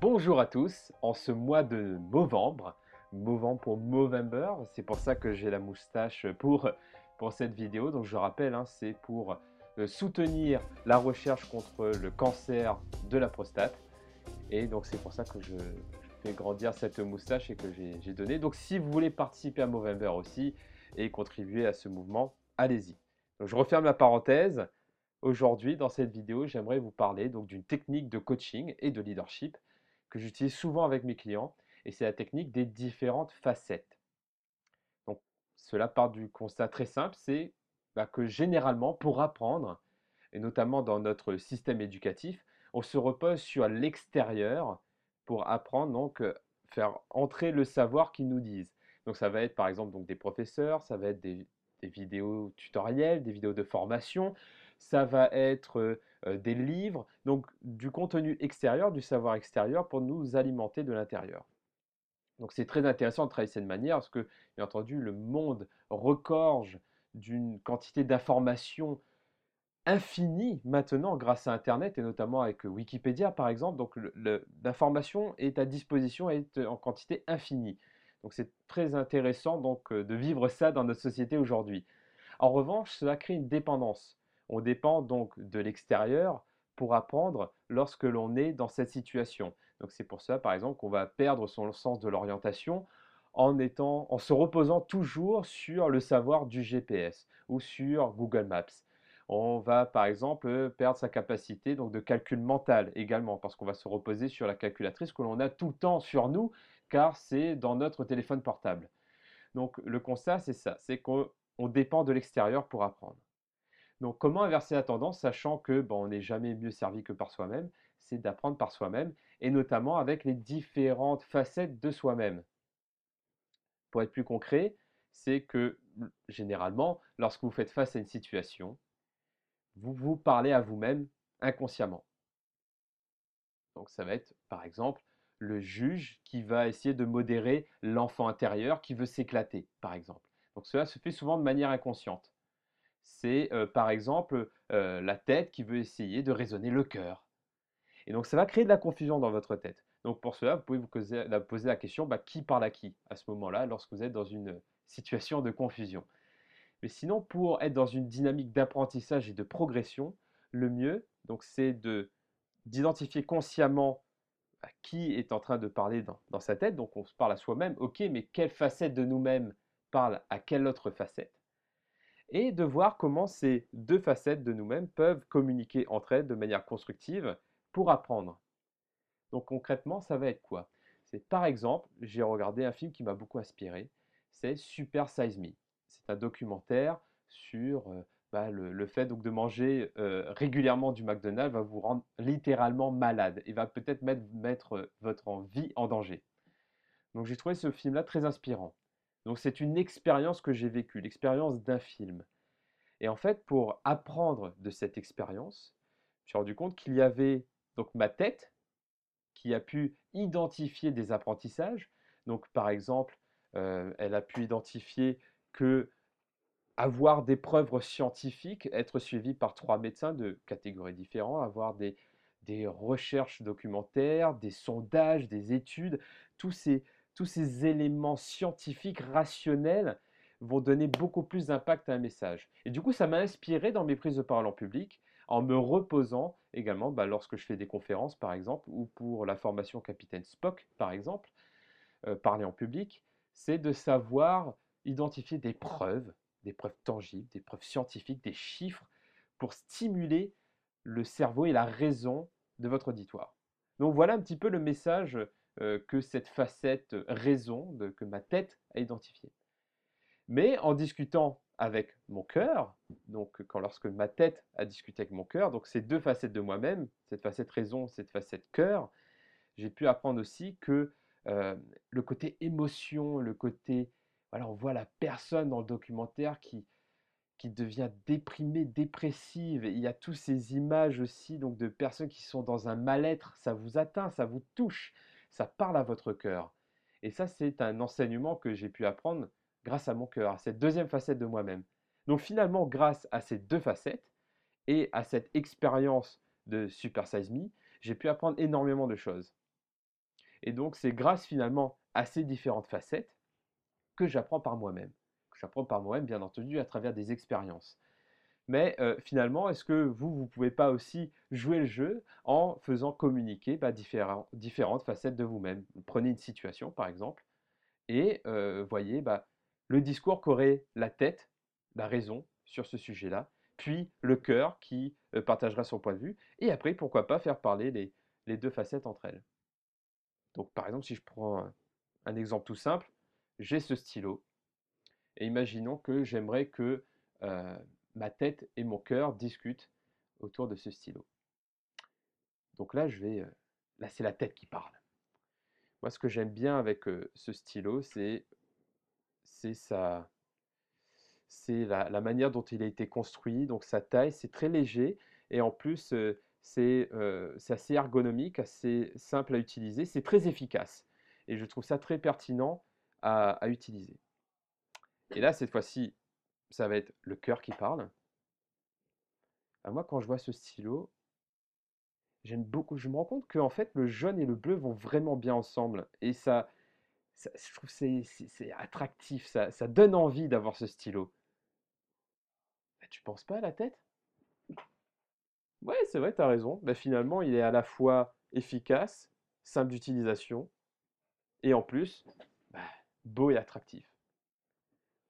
bonjour à tous, en ce mois de novembre, novembre pour Movember, c'est pour ça que j'ai la moustache pour, cette vidéo, donc je rappelle, hein, c'est pour euh, soutenir la recherche contre le cancer de la prostate, et donc c'est pour ça que je, fais grandir cette moustache et que j'ai donné. Donc si vous voulez participer à Movember aussi et contribuer à ce mouvement, allez-y. je referme la parenthèse. Aujourd'hui, dans cette vidéo, j'aimerais vous parler donc d'une technique de coaching et de leadership que j'utilise souvent avec mes clients, et c'est la technique des différentes facettes. Donc cela part du constat très simple, c'est bah, que généralement pour apprendre, et notamment dans notre système éducatif, on se repose sur l'extérieur pour apprendre, donc euh, faire entrer le savoir qu'ils nous disent. Donc ça va être par exemple des professeurs, ça va être des, des vidéos tutoriels, des vidéos de formation, ça va être des livres, donc du contenu extérieur, du savoir extérieur pour nous alimenter de l'intérieur. Donc c'est très intéressant de travailler de cette manière, parce que, bien entendu, le monde recorge d'une quantité d'informations infinie maintenant grâce à Internet, et notamment avec Wikipédia par exemple. Donc l'information est à disposition et est en quantité infinie. Donc c'est très intéressant donc, de vivre ça dans notre société aujourd'hui. En revanche, cela crée une dépendance. On dépend donc de l'extérieur pour apprendre lorsque l'on est dans cette situation. Donc c'est pour ça, par exemple, qu'on va perdre son sens de l'orientation en, étant, en se reposant toujours sur le savoir du GPS ou sur Google Maps. On va par exemple perdre sa capacité donc, de calcul mental également parce qu'on va se reposer sur la calculatrice que l'on a tout le temps sur nous car c'est dans notre téléphone portable. Donc le constat c'est ça, c'est qu'on dépend de l'extérieur pour apprendre. Donc comment inverser la tendance, sachant que ben, on n'est jamais mieux servi que par soi-même, c'est d'apprendre par soi-même, et notamment avec les différentes facettes de soi-même. Pour être plus concret, c'est que généralement, lorsque vous faites face à une situation, vous vous parlez à vous-même inconsciemment. Donc ça va être par exemple le juge qui va essayer de modérer l'enfant intérieur qui veut s'éclater, par exemple. Donc cela se fait souvent de manière inconsciente. C'est par exemple la tête qui veut essayer de raisonner le cœur. Et donc ça va créer de la confusion dans votre tête. Donc pour cela, vous pouvez vous poser la, question, bah, qui parle à qui à ce moment-là, lorsque vous êtes dans une situation de confusion. Mais sinon, pour être dans une dynamique d'apprentissage et de progression, le mieux, donc, c'est d'identifier consciemment bah, qui est en train de parler dans, dans sa tête. Donc, on se parle à soi-même. Ok, mais quelle facette de nous-mêmes parle à quelle autre facette et de voir comment ces deux facettes de nous-mêmes peuvent communiquer entre elles de manière constructive pour apprendre. Donc concrètement, ça va être quoi C'est par exemple, j'ai regardé un film qui m'a beaucoup inspiré, c'est Super Size Me. C'est un documentaire sur euh, bah, le, fait donc, de manger euh, régulièrement du McDonald's va vous rendre littéralement malade et va peut-être mettre euh, votre vie en danger. Donc j'ai trouvé ce film-là très inspirant. Donc c'est une expérience que j'ai vécue, l'expérience d'un film. Et en fait, pour apprendre de cette expérience, je suis rendu compte qu'il y avait donc ma tête qui a pu identifier des apprentissages. Donc par exemple, euh, elle a pu identifier que avoir des preuves scientifiques, être suivi par trois médecins de catégories différentes, avoir des, des recherches documentaires, des sondages, des études, tous ces, tous ces éléments scientifiques, rationnels, vont donner beaucoup plus d'impact à un message. Et du coup, ça m'a inspiré dans mes prises de parole en public, en me reposant également bah, lorsque je fais des conférences, par exemple, ou pour la formation Capitaine Spock, par exemple, euh, parler en public, c'est de savoir identifier des preuves, des preuves tangibles, des preuves scientifiques, des chiffres, pour stimuler le cerveau et la raison de votre auditoire. Donc voilà un petit peu le message euh, que cette facette raison que ma tête a identifiée. Mais en discutant avec mon cœur, donc quand lorsque ma tête a discuté avec mon cœur, donc ces deux facettes de moi-même, cette facette raison, cette facette cœur, j'ai pu apprendre aussi que euh, le côté émotion, le côté voilà, on voit la personne dans le documentaire qui, qui devient déprimée, dépressive. il y a toutes ces images aussi donc de personnes qui sont dans un mal-être. Ça vous atteint, ça vous touche ça parle à votre cœur. Et ça, c'est un enseignement que j'ai pu apprendre grâce à mon cœur, à cette deuxième facette de moi-même. Donc finalement, grâce à ces deux facettes et à cette expérience de Super Size Me, j'ai pu apprendre énormément de choses. Et donc c'est grâce finalement à ces différentes facettes que j'apprends par moi-même. Que j'apprends par moi-même, bien entendu, à travers des expériences. Mais euh, finalement, est-ce que vous, vous ne pouvez pas aussi jouer le jeu en faisant communiquer bah, différentes facettes de vous-même Prenez une situation, par exemple, et euh, voyez bah, le discours qu'aurait la tête, la bah, raison sur ce sujet-là, puis le cœur qui euh, partagera son point de vue, et après, pourquoi pas faire parler les, deux facettes entre elles. Donc, par exemple, si je prends un, exemple tout simple, j'ai ce stylo, et imaginons que j'aimerais que ma tête et mon cœur discutent autour de ce stylo. Donc là, je vais, euh, là c'est la tête qui parle. Moi, ce que j'aime bien avec euh, ce stylo, c'est c'est la, manière dont il a été construit. Donc sa taille, c'est très léger et en plus euh, c'est assez ergonomique, assez simple à utiliser, c'est très efficace et je trouve ça très pertinent à utiliser. Et là, cette fois-ci, ça va être le cœur qui parle. Ah, moi, quand je vois ce stylo, j'aime beaucoup. Je me rends compte que fait, le jaune et le bleu vont vraiment bien ensemble. Et ça, je trouve c'est c'est attractif. Ça, ça donne envie d'avoir ce stylo. Tu bah, tu penses pas à la tête Ouais, c'est vrai, tu as raison. Bah, finalement, il est à la fois efficace, simple d'utilisation, et en plus, bah, beau et attractif.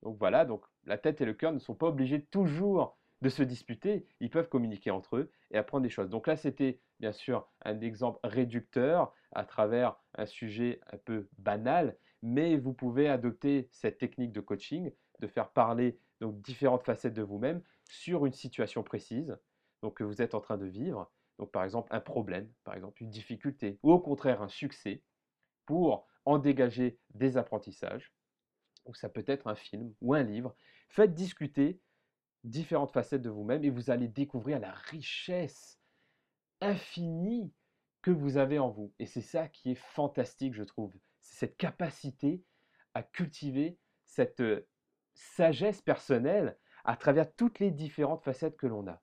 Donc voilà, donc la tête et le cœur ne sont pas obligés toujours de se disputer, ils peuvent communiquer entre eux et apprendre des choses. Donc là, c'était bien sûr un exemple réducteur à travers un sujet un peu banal, mais vous pouvez adopter cette technique de coaching, de faire parler différentes facettes de vous-même sur une situation précise que vous êtes en train de vivre. Donc par exemple un problème, par exemple une difficulté, ou au contraire un succès, pour en dégager des apprentissages ou ça peut être un film ou un livre. Faites discuter différentes facettes de vous-même et vous allez découvrir la richesse infinie que vous avez en vous. Et c'est ça qui est fantastique, je trouve. C'est cette capacité à cultiver cette sagesse personnelle à travers toutes les différentes facettes que l'on a.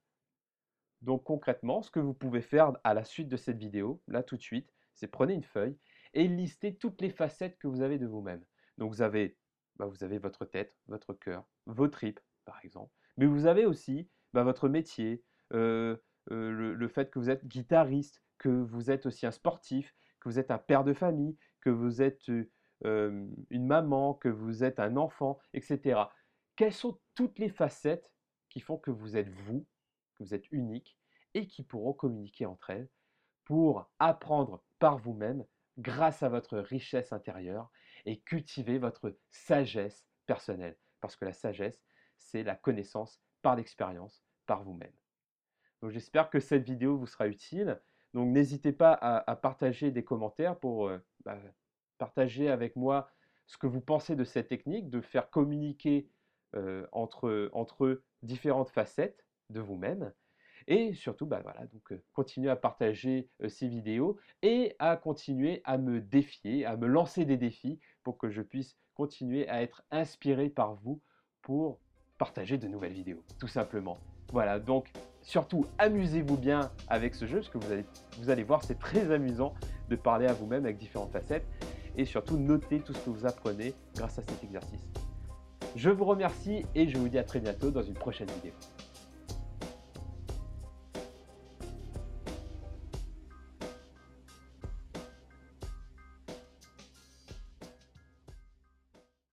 Donc concrètement, ce que vous pouvez faire à la suite de cette vidéo, là tout de suite, c'est prenez une feuille et listez toutes les facettes que vous avez de vous-même. Donc vous avez bah, vous avez votre tête, votre cœur, vos tripes, par exemple. Mais vous avez aussi bah, votre métier, le, fait que vous êtes guitariste, que vous êtes aussi un sportif, que vous êtes un père de famille, que vous êtes une maman, que vous êtes un enfant, etc. Quelles sont toutes les facettes qui font que vous êtes vous, que vous êtes unique, et qui pourront communiquer entre elles pour apprendre par vous-même grâce à votre richesse intérieure et votre sagesse personnelle. Parce que la sagesse, c'est la connaissance par l'expérience, par vous-même. Donc j'espère que cette vidéo vous sera utile. Donc n'hésitez pas à, partager des commentaires pour euh, bah, partager avec moi ce que vous pensez de cette technique, de faire communiquer euh, entre, entre différentes facettes de vous-même. Et surtout, bah, voilà, donc continuez à partager ces vidéos et à continuer à me défier, à me lancer des défis pour que je puisse continuer à être inspiré par vous pour partager de nouvelles vidéos, tout simplement. Voilà, donc surtout amusez-vous bien avec ce jeu, parce que vous allez, vous allez voir, c'est très amusant de parler à vous-même avec différentes facettes, et surtout notez tout ce que vous apprenez grâce à cet exercice. Je vous remercie et je vous dis à très bientôt dans une prochaine vidéo.